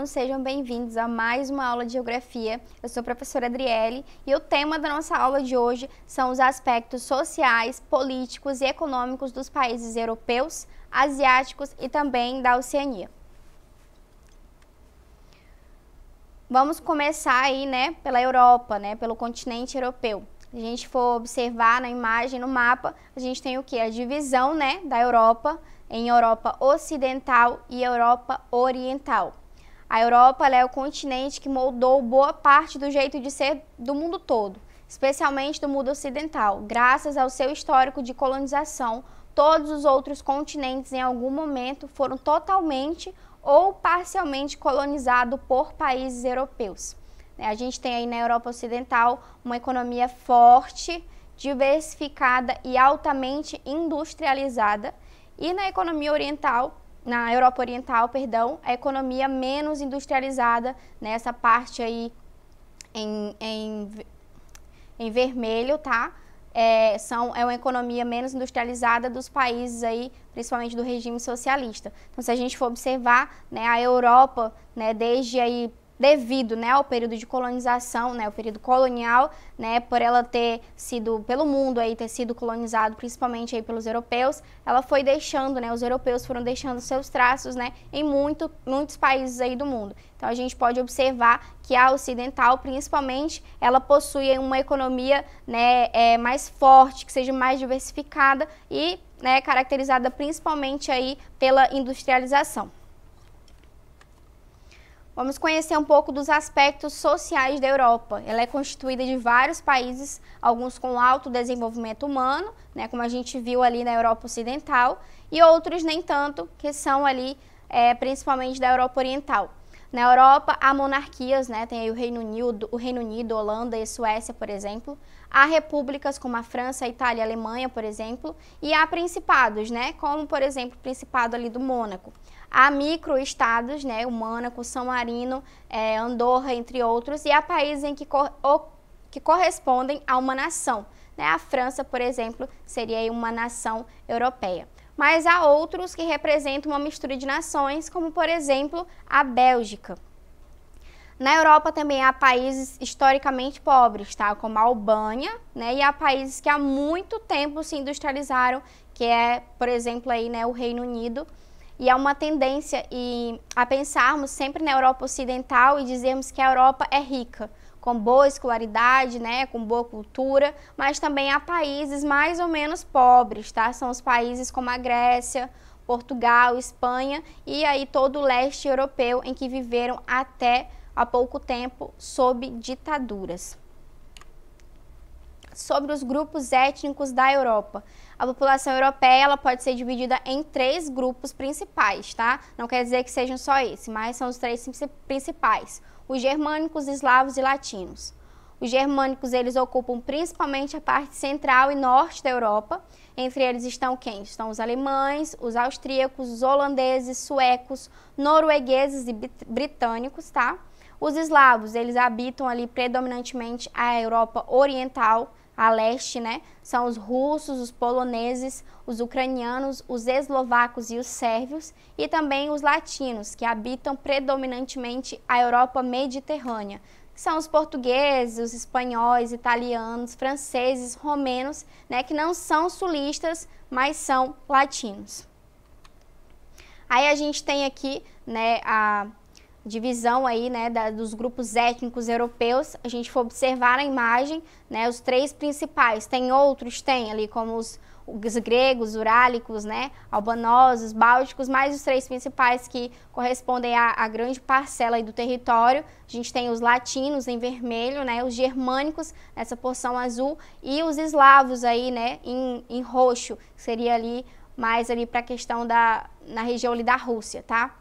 alunos, sejam bem-vindos a mais uma aula de Geografia. Eu sou a professora Adriele e o tema da nossa aula de hoje são os aspectos sociais, políticos e econômicos dos países europeus, asiáticos e também da Oceania. Vamos começar aí, né, pela Europa, né, pelo continente europeu. Se a gente for observar na imagem, no mapa, a gente tem o que? A divisão, né, da Europa em Europa Ocidental e Europa Oriental. A Europa é o continente que moldou boa parte do jeito de ser do mundo todo, especialmente do mundo ocidental, graças ao seu histórico de colonização todos os outros continentes em algum momento foram totalmente ou parcialmente colonizados por países europeus. Né, a gente tem aí na Europa Ocidental uma economia forte, diversificada e altamente industrializada, e na economia oriental na Europa Oriental, perdão, a economia menos industrializada, nessa né, parte aí em, em, em vermelho, tá? É, são, é uma economia menos industrializada dos países aí, principalmente do regime socialista. Então, se a gente for observar, né, a Europa, né, desde aí devido né, ao período de colonização, né, o período colonial, né, por ela ter sido, pelo mundo aí, ter sido colonizado principalmente aí pelos europeus, ela foi deixando, né, os europeus foram deixando seus traços né, em muito, muitos países aí do mundo. Então a gente pode observar que a ocidental, principalmente, ela possui uma economia né, é, mais forte, que seja mais diversificada e né, caracterizada principalmente aí pela industrialização. Vamos conhecer um pouco dos aspectos sociais da Europa. Ela é constituída de vários países, alguns com alto desenvolvimento humano, né, como a gente viu ali na Europa Ocidental, e outros nem tanto, que são ali é, principalmente da Europa Oriental. Na Europa, há monarquias, né? tem aí o Reino, Unido, o Reino Unido, Holanda e Suécia, por exemplo. Há repúblicas como a França, a Itália e a Alemanha, por exemplo. E há principados, né? como, por exemplo, o Principado ali do Mônaco a microestados, né, o Mônaco, São Marino, é, Andorra, entre outros, e a países em que, que correspondem a uma nação. Né? A França, por exemplo, seria uma nação europeia. Mas há outros que representam uma mistura de nações, como, por exemplo, a Bélgica. Na Europa também há países historicamente pobres, tá? como a Albânia, né? e há países que há muito tempo se industrializaram, que é, por exemplo, aí, né, o Reino Unido e há é uma tendência e a pensarmos sempre na Europa Ocidental e dizermos que a Europa é rica, com boa escolaridade, né, com boa cultura, mas também há países mais ou menos pobres, tá? São os países como a Grécia, Portugal, Espanha e aí todo o leste europeu em que viveram até há pouco tempo sob ditaduras sobre os grupos étnicos da Europa. A população europeia ela pode ser dividida em três grupos principais, tá? Não quer dizer que sejam só esse, mas são os três principais: os germânicos, eslavos e latinos. Os germânicos eles ocupam principalmente a parte central e norte da Europa. Entre eles estão quem? Estão os alemães, os austríacos, os holandeses, suecos, noruegueses e britânicos, tá? Os eslavos, eles habitam ali predominantemente a Europa Oriental, a leste, né? São os russos, os poloneses, os ucranianos, os eslovacos e os sérvios, e também os latinos, que habitam predominantemente a Europa mediterrânea. são os portugueses, os espanhóis, italianos, franceses, romenos, né, que não são sulistas, mas são latinos. Aí a gente tem aqui né, a divisão aí, né, da, dos grupos étnicos europeus, a gente for observar na imagem, né, os três principais, tem outros, tem ali, como os, os gregos, urálicos, né, albanosos, bálticos, mais os três principais que correspondem à, grande parcela aí do território. A gente tem os latinos em vermelho, né, os germânicos nessa porção azul e os eslavos aí, né, em, em roxo, seria ali mais ali para a questão da na região ali da Rússia, tá?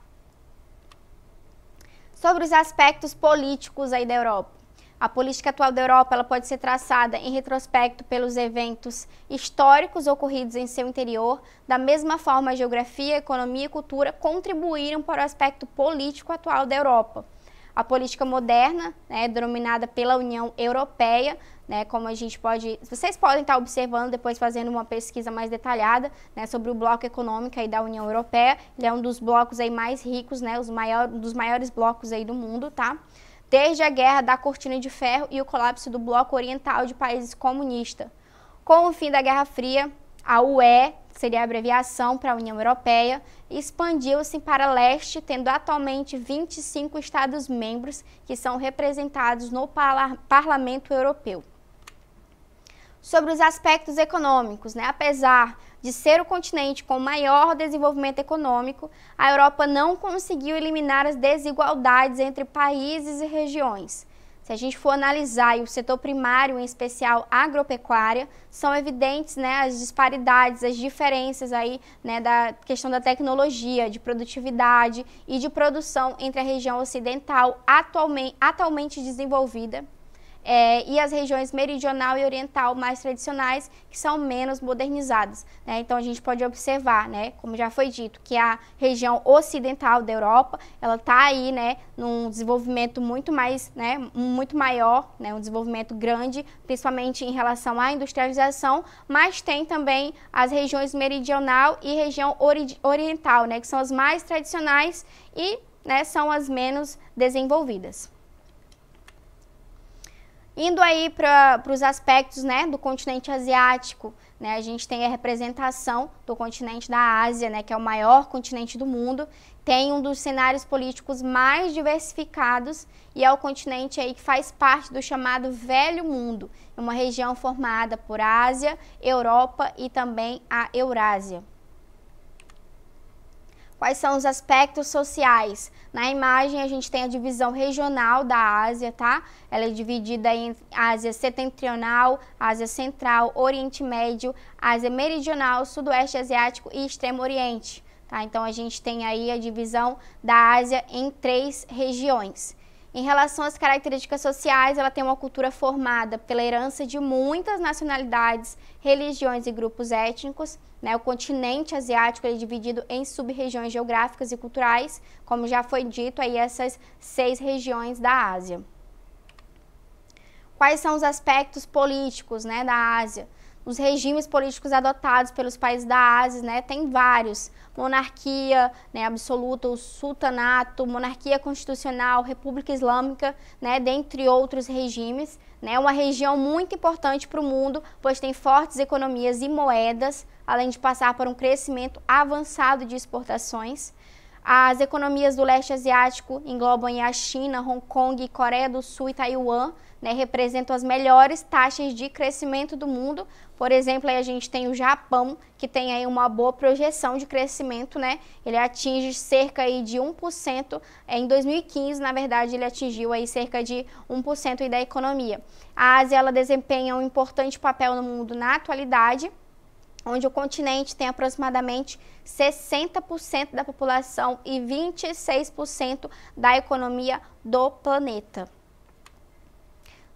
sobre os aspectos políticos aí da Europa. A política atual da Europa ela pode ser traçada em retrospecto pelos eventos históricos ocorridos em seu interior. Da mesma forma, a geografia, a economia e cultura contribuíram para o aspecto político atual da Europa. A política moderna, né, denominada pela União Europeia, né, como a gente pode, vocês podem estar observando depois fazendo uma pesquisa mais detalhada, né, sobre o bloco econômico aí da União Europeia. Ele é um dos blocos aí mais ricos, né, os maior, um dos maiores blocos aí do mundo, tá? Desde a guerra da Cortina de Ferro e o colapso do bloco oriental de países comunistas. Com o fim da Guerra Fria, a UE, seria a abreviação para a União Europeia, expandiu-se para leste, tendo atualmente 25 Estados-membros que são representados no Parlamento Europeu. Sobre os aspectos econômicos, né? apesar de ser o continente com maior desenvolvimento econômico, a Europa não conseguiu eliminar as desigualdades entre países e regiões. Se a gente for analisar e o setor primário, em especial agropecuária, são evidentes né, as disparidades, as diferenças aí né, da questão da tecnologia, de produtividade e de produção entre a região ocidental atualmente, atualmente desenvolvida é, e as regiões meridional e oriental mais tradicionais, que são menos modernizadas. Né? Então a gente pode observar, né, como já foi dito, que a região ocidental da Europa, ela está aí né, num desenvolvimento muito mais, né, muito maior, né, um desenvolvimento grande, principalmente em relação à industrialização, mas tem também as regiões meridional e região ori oriental, né, que são as mais tradicionais e né, são as menos desenvolvidas. Indo aí para os aspectos né, do continente asiático, né, a gente tem a representação do continente da Ásia, né, que é o maior continente do mundo, tem um dos cenários políticos mais diversificados e é o continente aí que faz parte do chamado Velho Mundo, uma região formada por Ásia, Europa e também a Eurásia quais são os aspectos sociais. Na imagem a gente tem a divisão regional da Ásia, tá? Ela é dividida em Ásia Setentrional, Ásia Central, Oriente Médio, Ásia Meridional, Sudoeste Asiático e Extremo Oriente. Tá? Então a gente tem aí a divisão da Ásia em três regiões. Em relação às características sociais, ela tem uma cultura formada pela herança de muitas nacionalidades, religiões e grupos étnicos. Né? O continente asiático é dividido em sub-regiões geográficas e culturais, como já foi dito, aí essas seis regiões da Ásia. Quais são os aspectos políticos né, da Ásia? os regimes políticos adotados pelos países da Ásia, né, tem vários, monarquia né, absoluta, o sultanato, monarquia constitucional, república islâmica, né, dentre outros regimes. É né, uma região muito importante para o mundo, pois tem fortes economias e moedas, além de passar por um crescimento avançado de exportações. As economias do leste asiático englobam a China, Hong Kong, Coreia do Sul e Taiwan, né, representam as melhores taxas de crescimento do mundo. Por exemplo, a gente tem o Japão, que tem aí uma boa projeção de crescimento, né? Ele atinge cerca aí de 1%. Eh, em 2015, na verdade, ele atingiu aí cerca de 1% da economia. A Ásia ela desempenha um importante papel no mundo na atualidade onde o continente tem aproximadamente 60% da população e 26% da economia do planeta.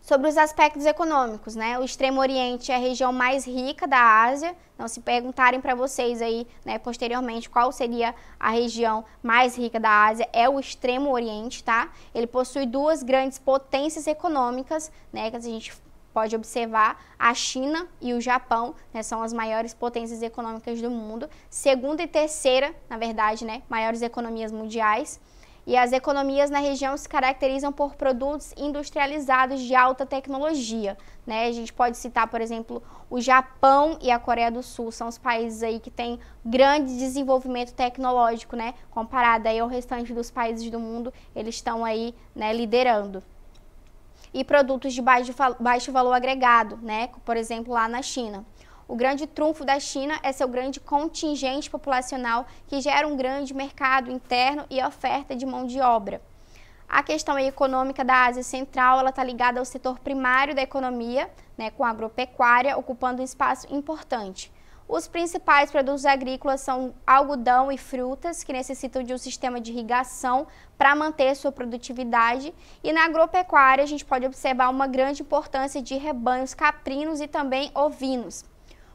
Sobre os aspectos econômicos, né? O Extremo Oriente é a região mais rica da Ásia. Então, se perguntarem para vocês aí, né, posteriormente, qual seria a região mais rica da Ásia, é o Extremo Oriente, tá? Ele possui duas grandes potências econômicas, né? Que a gente pode observar, a China e o Japão né, são as maiores potências econômicas do mundo, segunda e terceira, na verdade, né, maiores economias mundiais. E as economias na região se caracterizam por produtos industrializados de alta tecnologia. Né? A gente pode citar, por exemplo, o Japão e a Coreia do Sul, são os países aí que têm grande desenvolvimento tecnológico, né? comparado aí ao restante dos países do mundo, eles estão aí né, liderando e produtos de baixo, baixo valor agregado, né? Por exemplo, lá na China. O grande trunfo da China é seu grande contingente populacional, que gera um grande mercado interno e oferta de mão de obra. A questão econômica da Ásia Central está ligada ao setor primário da economia, né, com a agropecuária, ocupando um espaço importante. Os principais produtos agrícolas são algodão e frutas, que necessitam de um sistema de irrigação para manter sua produtividade. E na agropecuária, a gente pode observar uma grande importância de rebanhos caprinos e também ovinos.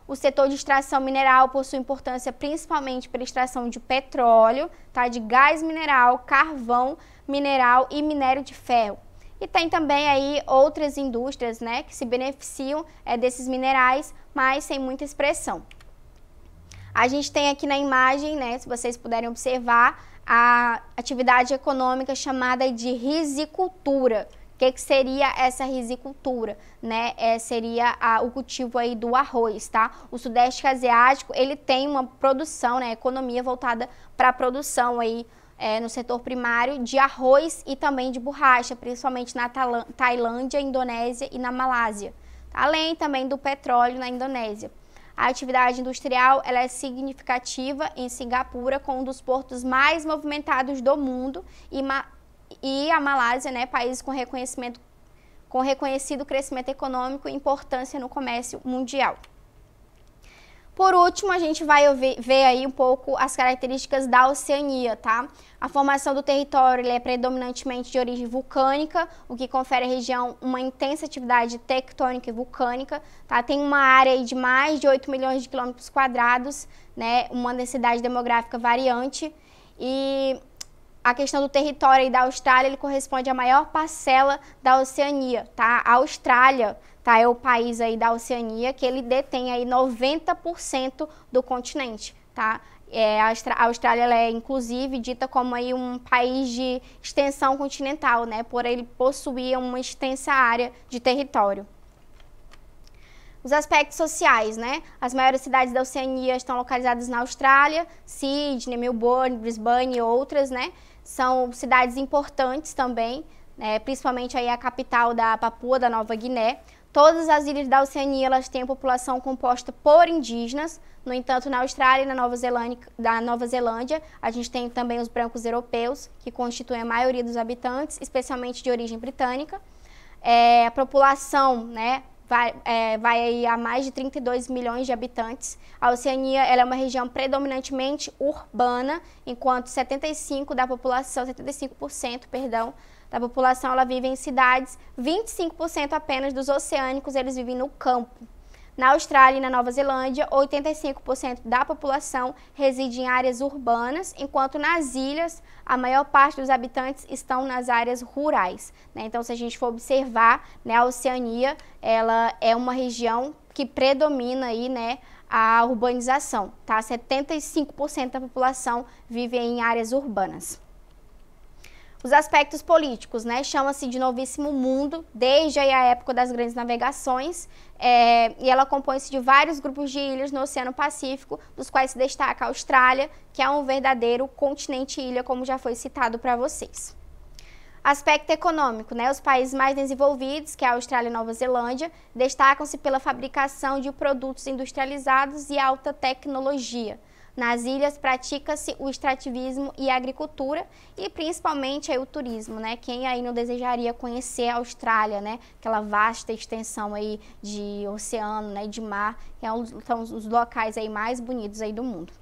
O setor de extração mineral possui importância principalmente para extração de petróleo, tá? de gás mineral, carvão mineral e minério de ferro. E tem também aí outras indústrias né, que se beneficiam é, desses minerais, mas sem muita expressão. A gente tem aqui na imagem, né, se vocês puderem observar, a atividade econômica chamada de risicultura. O que, que, seria essa risicultura? Né? É, seria a, o cultivo aí do arroz, tá? O Sudeste Asiático, ele tem uma produção, né, economia voltada para a produção aí é, no setor primário de arroz e também de borracha, principalmente na Tailândia, Indonésia e na Malásia. Tá? Além também do petróleo na Indonésia. A atividade industrial ela é significativa em Singapura, com um dos portos mais movimentados do mundo, e, e a Malásia, né, país com reconhecimento com reconhecido crescimento econômico e importância no comércio mundial. Por último, a gente vai ver aí um pouco as características da Oceania, tá? A formação do território é predominantemente de origem vulcânica, o que confere à região uma intensa atividade tectônica e vulcânica, tá? Tem uma área de mais de 8 milhões de quilômetros quadrados, né? Uma densidade demográfica variante e a questão do território aí da Austrália, ele corresponde à maior parcela da Oceania, tá? A Austrália, tá? É o país aí da Oceania que ele detém aí 90% do continente, tá? É, a Austrália ela é inclusive dita como aí um país de extensão continental, né? Por ele possuir uma extensa área de território. Os aspectos sociais, né? As maiores cidades da Oceania estão localizadas na Austrália, Sydney, Melbourne, Brisbane e outras, né? São cidades importantes também, né, principalmente aí a capital da Papua, da Nova Guiné. Todas as ilhas da Oceania elas têm população composta por indígenas. No entanto, na Austrália e na Nova, Zelândia, na Nova Zelândia, a gente tem também os brancos europeus, que constituem a maioria dos habitantes, especialmente de origem britânica. É, a população né, vai, é, vai aí a mais de 32 milhões de habitantes. A Oceania é uma região predominantemente urbana, enquanto 75 da população, 75%, perdão, da população ela vive em cidades, 25% apenas dos oceânicos eles vivem no campo. Na Austrália e na Nova Zelândia, 85% da população reside em áreas urbanas, enquanto nas ilhas, a maior parte dos habitantes estão nas áreas rurais. Né? Então, se a gente for observar, né, a Oceania ela é uma região que predomina aí, né, a urbanização. Tá? 75% da população vive em áreas urbanas. Os aspectos políticos, né? Chama-se de Novíssimo Mundo, desde a época das grandes navegações, é, e ela compõe-se de vários grupos de ilhas no Oceano Pacífico, dos quais se destaca a Austrália, que é um verdadeiro continente-ilha, como já foi citado para vocês. Aspecto econômico, né? Os países mais desenvolvidos, que é a Austrália e Nova Zelândia, destacam-se pela fabricação de produtos industrializados e alta tecnologia. Nas ilhas pratica-se o extrativismo e a agricultura e principalmente aí, o turismo, né? Quem aí não desejaria conhecer a Austrália, né? Aquela vasta extensão aí de oceano, né? De mar, que é um, são os locais aí mais bonitos aí do mundo.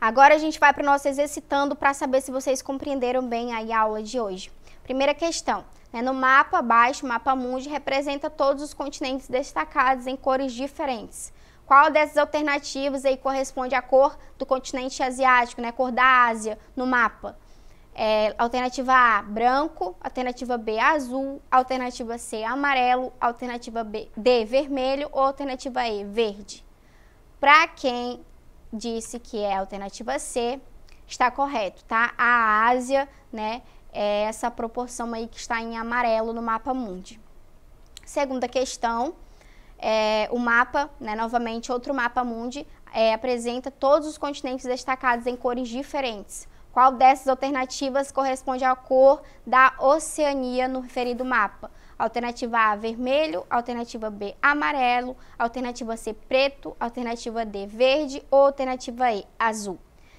Agora a gente vai para o nosso exercitando para saber se vocês compreenderam bem aí a aula de hoje. Primeira questão, né? no mapa abaixo, o mapa mundi representa todos os continentes destacados em cores diferentes. Qual dessas alternativas aí corresponde à cor do continente asiático, né? Cor da Ásia no mapa? É, alternativa A, branco. Alternativa B, azul. Alternativa C, amarelo. Alternativa B, D, vermelho. Ou alternativa E, verde. Para quem disse que é a alternativa C, está correto, tá? A Ásia, né? É essa proporção aí que está em amarelo no mapa mundi. Segunda questão é, o mapa, né, novamente outro mapa mundi, é, apresenta todos os continentes destacados em cores diferentes. Qual dessas alternativas corresponde à cor da Oceania no referido mapa? Alternativa A, vermelho. Alternativa B, amarelo. Alternativa C, preto. Alternativa D, verde. Ou alternativa E, azul.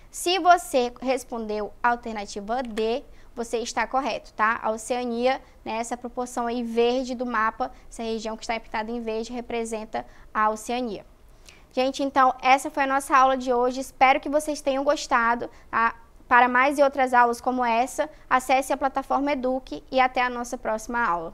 Se você respondeu alternativa D, você está correto, tá? A Oceania, né, essa proporção aí verde do mapa, essa região que está pintada em verde representa a Oceania. Gente, então essa foi a nossa aula de hoje. Espero que vocês tenham gostado. Tá? Para mais e outras aulas como essa, acesse a plataforma Eduque e até a nossa próxima aula.